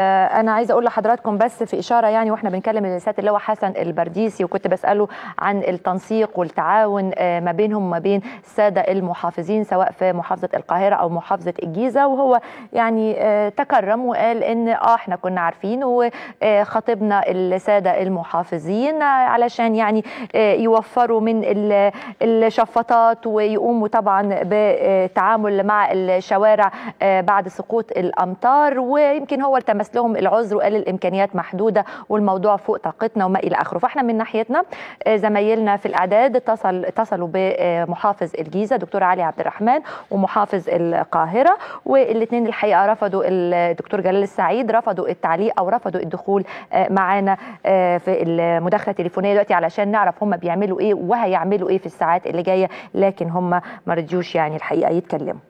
آه، انا عايزه اقول لحضراتكم بس في اشاره يعني واحنا بنكلم اللي هو حسن البرديسي وكنت بساله عن التنسيق والتعاون آه، ما بينهم وما بين الساده المحافظين سواء في محافظه القاهره او محافظه الجيزه وهو يعني آه، تكرم وقال ان اه احنا كنا عارفين وخاطبنا الساده المحافظين علشان يعني يوفروا من الشفاطات ويقوموا طبعا بالتعامل مع الشوارع بعد سقوط الامطار ويمكن هو التمس لهم العذر وقال الامكانيات محدوده والموضوع فوق طاقتنا وما الى اخره فاحنا من ناحيتنا آه، زمايلنا في الاعداد اتصل اتصلوا بمحافظ الجيزه دكتور علي عبد الرحمن ومحافظ القاهره والاثنين الحقيقه رفضوا الدكتور جلال السعيد رفضوا التعليق او رفضوا الدخول آه، معانا آه، في المداخله التليفونيه دلوقتي علشان نعرف هم بيعملوا ايه وهيعملوا ايه في الساعات اللي جايه لكن هم ما رضيوش يعني الحقيقه يتكلموا